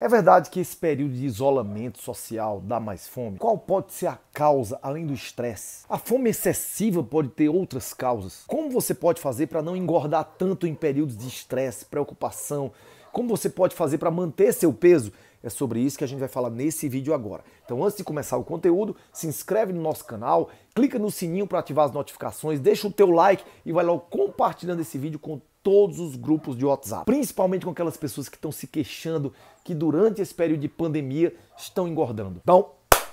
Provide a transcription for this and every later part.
É verdade que esse período de isolamento social dá mais fome? Qual pode ser a causa além do estresse? A fome excessiva pode ter outras causas. Como você pode fazer para não engordar tanto em períodos de estresse, preocupação? Como você pode fazer para manter seu peso? É sobre isso que a gente vai falar nesse vídeo agora. Então, antes de começar o conteúdo, se inscreve no nosso canal, clica no sininho para ativar as notificações, deixa o teu like e vai logo compartilhando esse vídeo com todos os grupos de WhatsApp, principalmente com aquelas pessoas que estão se queixando que durante esse período de pandemia estão engordando. Então,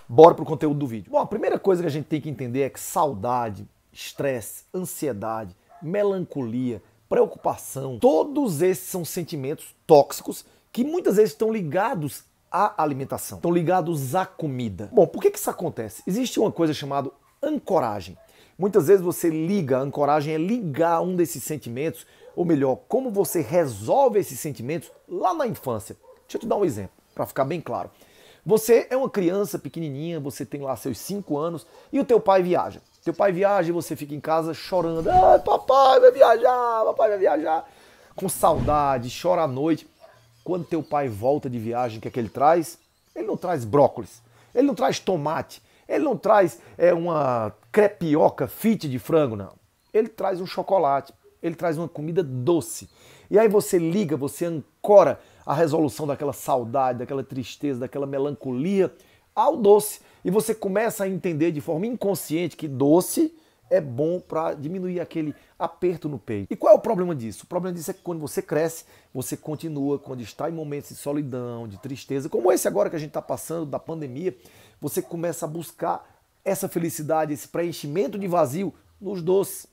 bora pro conteúdo do vídeo. Bom, a primeira coisa que a gente tem que entender é que saudade, estresse, ansiedade, melancolia, preocupação, todos esses são sentimentos tóxicos que muitas vezes estão ligados à alimentação, estão ligados à comida. Bom, por que, que isso acontece? Existe uma coisa chamada ancoragem. Muitas vezes você liga, a ancoragem é ligar um desses sentimentos, ou melhor, como você resolve esses sentimentos lá na infância. Deixa eu te dar um exemplo, para ficar bem claro. Você é uma criança pequenininha, você tem lá seus 5 anos e o teu pai viaja. Teu pai viaja e você fica em casa chorando. Ah, papai vai viajar, papai vai viajar. Com saudade, chora à noite. Quando teu pai volta de viagem, o que é que ele traz? Ele não traz brócolis, ele não traz tomate, ele não traz é, uma crepioca fit de frango, não. Ele traz um chocolate, ele traz uma comida doce. E aí você liga, você ancora a resolução daquela saudade, daquela tristeza, daquela melancolia ao doce. E você começa a entender de forma inconsciente que doce é bom para diminuir aquele aperto no peito. E qual é o problema disso? O problema disso é que quando você cresce, você continua, quando está em momentos de solidão, de tristeza, como esse agora que a gente está passando, da pandemia, você começa a buscar essa felicidade, esse preenchimento de vazio nos doces.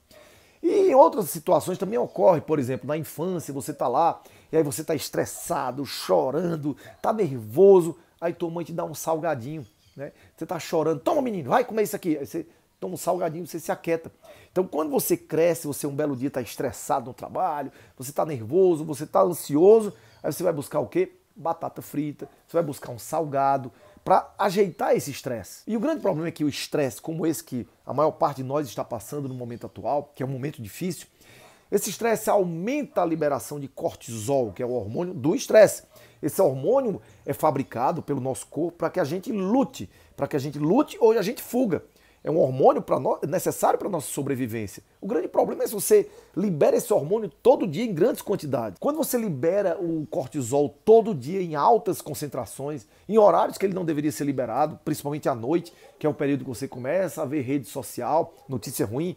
E em outras situações também ocorre, por exemplo, na infância, você está lá, e aí você está estressado, chorando, está nervoso, aí tua mãe te dá um salgadinho, né? Você está chorando, toma menino, vai comer isso aqui. Aí você toma um salgadinho, você se aquieta. Então quando você cresce, você um belo dia está estressado no trabalho, você está nervoso, você está ansioso, aí você vai buscar o quê? Batata frita, você vai buscar um salgado, para ajeitar esse estresse. E o grande problema é que o estresse, como esse que a maior parte de nós está passando no momento atual, que é um momento difícil, esse estresse aumenta a liberação de cortisol, que é o hormônio do estresse. Esse hormônio é fabricado pelo nosso corpo para que a gente lute, para que a gente lute ou a gente fuga é um hormônio necessário para nossa sobrevivência. O grande problema é se você libera esse hormônio todo dia em grandes quantidades. Quando você libera o cortisol todo dia em altas concentrações, em horários que ele não deveria ser liberado, principalmente à noite, que é o período que você começa a ver rede social, notícia ruim,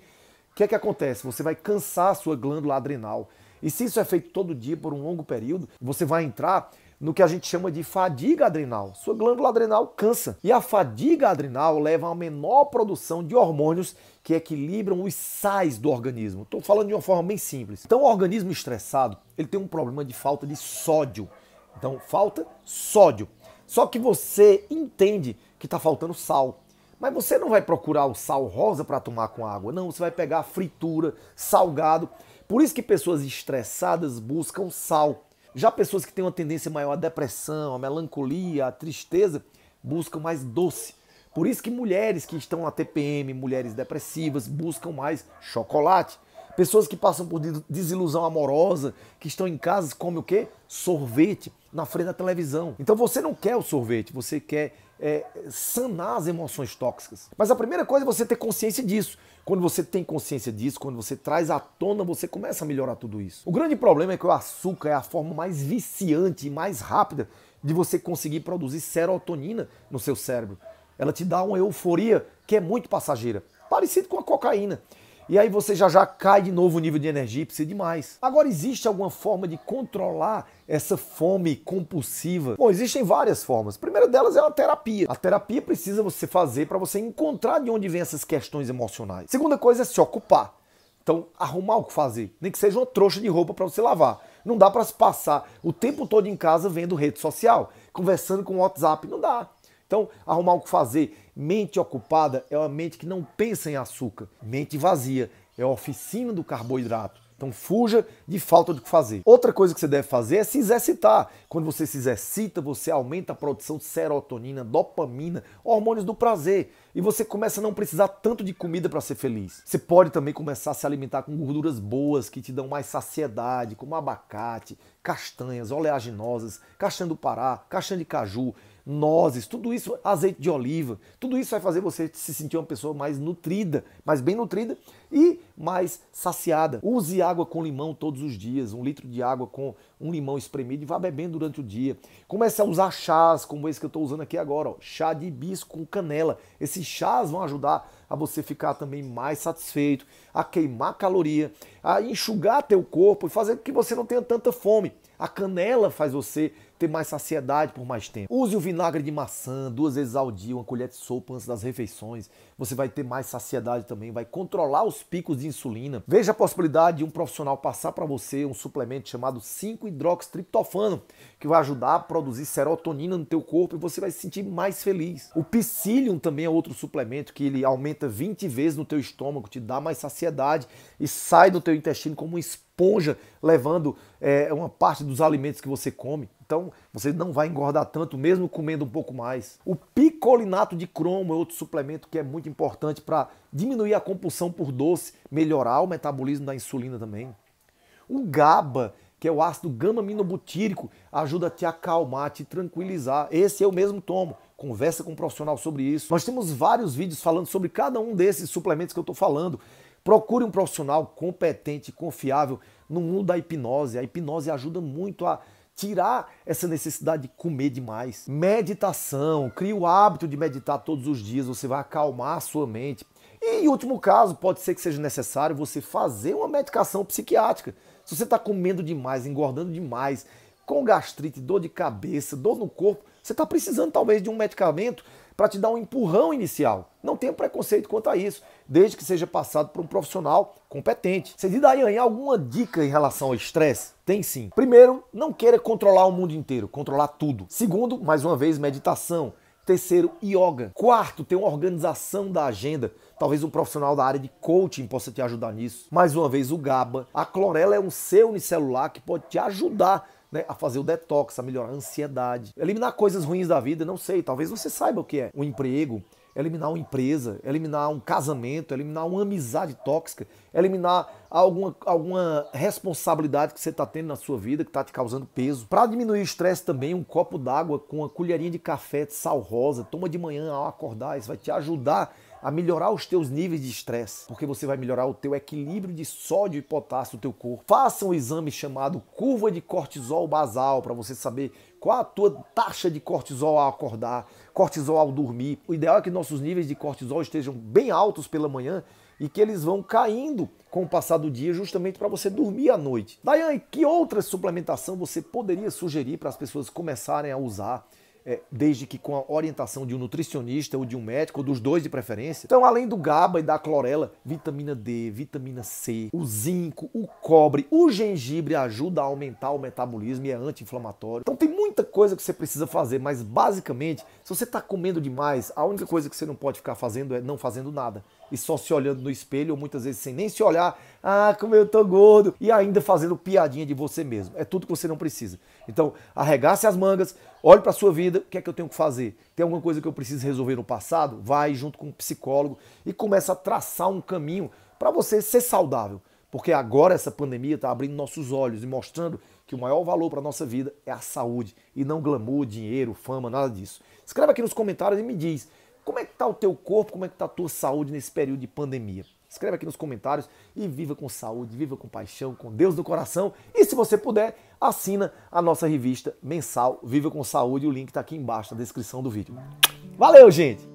o que é que acontece? Você vai cansar a sua glândula adrenal. E se isso é feito todo dia por um longo período, você vai entrar no que a gente chama de fadiga adrenal. Sua glândula adrenal cansa. E a fadiga adrenal leva a uma menor produção de hormônios que equilibram os sais do organismo. Estou falando de uma forma bem simples. Então, o organismo estressado ele tem um problema de falta de sódio. Então, falta sódio. Só que você entende que está faltando sal. Mas você não vai procurar o sal rosa para tomar com água, não. Você vai pegar fritura, salgado. Por isso que pessoas estressadas buscam sal. Já pessoas que têm uma tendência maior à depressão, à melancolia, à tristeza, buscam mais doce. Por isso que mulheres que estão na TPM, mulheres depressivas, buscam mais chocolate. Pessoas que passam por desilusão amorosa, que estão em casa, comem o quê? Sorvete na frente da televisão. Então você não quer o sorvete, você quer é, sanar as emoções tóxicas. Mas a primeira coisa é você ter consciência disso. Quando você tem consciência disso, quando você traz à tona, você começa a melhorar tudo isso. O grande problema é que o açúcar é a forma mais viciante e mais rápida de você conseguir produzir serotonina no seu cérebro. Ela te dá uma euforia que é muito passageira, parecido com a cocaína. E aí você já já cai de novo o nível de energia e precisa de mais. Agora, existe alguma forma de controlar essa fome compulsiva? Bom, existem várias formas. A primeira delas é a terapia. A terapia precisa você fazer para você encontrar de onde vem essas questões emocionais. segunda coisa é se ocupar. Então, arrumar o que fazer. Nem que seja uma trouxa de roupa para você lavar. Não dá para se passar o tempo todo em casa vendo rede social, conversando com o WhatsApp. Não dá. Então, arrumar o que fazer, Mente ocupada é uma mente que não pensa em açúcar. Mente vazia é a oficina do carboidrato. Então fuja de falta do que fazer. Outra coisa que você deve fazer é se exercitar. Quando você se exercita, você aumenta a produção de serotonina, dopamina, hormônios do prazer. E você começa a não precisar tanto de comida para ser feliz. Você pode também começar a se alimentar com gorduras boas que te dão mais saciedade, como abacate, castanhas oleaginosas, castanha do Pará, castanha de caju nozes, tudo isso, azeite de oliva, tudo isso vai fazer você se sentir uma pessoa mais nutrida, mais bem nutrida e mais saciada. Use água com limão todos os dias, um litro de água com um limão espremido e vá bebendo durante o dia. Comece a usar chás, como esse que eu estou usando aqui agora, ó, chá de hibisco com canela. Esses chás vão ajudar a você ficar também mais satisfeito, a queimar caloria, a enxugar teu corpo e fazer com que você não tenha tanta fome. A canela faz você ter mais saciedade por mais tempo. Use o vinagre de maçã duas vezes ao dia, uma colher de sopa antes das refeições. Você vai ter mais saciedade também, vai controlar os picos de insulina. Veja a possibilidade de um profissional passar para você um suplemento chamado 5-hidroxitriptofano, que vai ajudar a produzir serotonina no teu corpo e você vai se sentir mais feliz. O psyllium também é outro suplemento que ele aumenta 20 vezes no teu estômago, te dá mais saciedade e sai do teu intestino como um esponja, levando é, uma parte dos alimentos que você come. Então, você não vai engordar tanto, mesmo comendo um pouco mais. O picolinato de cromo é outro suplemento que é muito importante para diminuir a compulsão por doce, melhorar o metabolismo da insulina também. O GABA, que é o ácido gama-aminobutírico, ajuda a te acalmar, a te tranquilizar. Esse eu mesmo tomo. Conversa com um profissional sobre isso. Nós temos vários vídeos falando sobre cada um desses suplementos que eu estou falando. Procure um profissional competente, confiável no mundo da hipnose. A hipnose ajuda muito a tirar essa necessidade de comer demais. Meditação, crie o hábito de meditar todos os dias, você vai acalmar a sua mente. E em último caso, pode ser que seja necessário você fazer uma medicação psiquiátrica. Se você está comendo demais, engordando demais, com gastrite, dor de cabeça, dor no corpo, você está precisando talvez de um medicamento para te dar um empurrão inicial. Não tenha preconceito quanto a isso, desde que seja passado por um profissional competente. Você diz, Dayan, alguma dica em relação ao estresse? Tem sim. Primeiro, não queira controlar o mundo inteiro, controlar tudo. Segundo, mais uma vez, meditação. Terceiro, yoga. Quarto, ter uma organização da agenda. Talvez um profissional da área de coaching possa te ajudar nisso. Mais uma vez, o GABA. A clorela é um seu unicelular que pode te ajudar né, a fazer o detox, a melhorar a ansiedade, eliminar coisas ruins da vida, não sei, talvez você saiba o que é um emprego, eliminar uma empresa, eliminar um casamento, eliminar uma amizade tóxica, eliminar alguma, alguma responsabilidade que você está tendo na sua vida que está te causando peso. Para diminuir o estresse também, um copo d'água com uma colherinha de café de sal rosa, toma de manhã ao acordar, isso vai te ajudar a melhorar os teus níveis de estresse, porque você vai melhorar o teu equilíbrio de sódio e potássio do teu corpo. Faça um exame chamado curva de cortisol basal para você saber qual a tua taxa de cortisol ao acordar, cortisol ao dormir. O ideal é que nossos níveis de cortisol estejam bem altos pela manhã e que eles vão caindo com o passar do dia, justamente para você dormir à noite. Daiane, que outra suplementação você poderia sugerir para as pessoas começarem a usar é, desde que com a orientação de um nutricionista ou de um médico, ou dos dois de preferência. Então, além do GABA e da clorela, vitamina D, vitamina C, o zinco, o cobre, o gengibre ajuda a aumentar o metabolismo e é anti-inflamatório. Então, tem muita coisa que você precisa fazer, mas basicamente, se você está comendo demais, a única coisa que você não pode ficar fazendo é não fazendo nada e só se olhando no espelho, ou muitas vezes sem nem se olhar, ah, como eu tô gordo. E ainda fazendo piadinha de você mesmo. É tudo que você não precisa. Então, arregace as mangas, olhe para sua vida, o que é que eu tenho que fazer? Tem alguma coisa que eu preciso resolver no passado? Vai junto com um psicólogo e começa a traçar um caminho para você ser saudável. Porque agora essa pandemia está abrindo nossos olhos e mostrando que o maior valor para a nossa vida é a saúde e não glamour, dinheiro, fama, nada disso. Escreve aqui nos comentários e me diz como é que está o teu corpo, como é que está a tua saúde nesse período de pandemia. Escreve aqui nos comentários e viva com saúde, viva com paixão, com Deus no coração. E se você puder, assina a nossa revista mensal Viva com Saúde. O link está aqui embaixo na descrição do vídeo. Valeu, gente!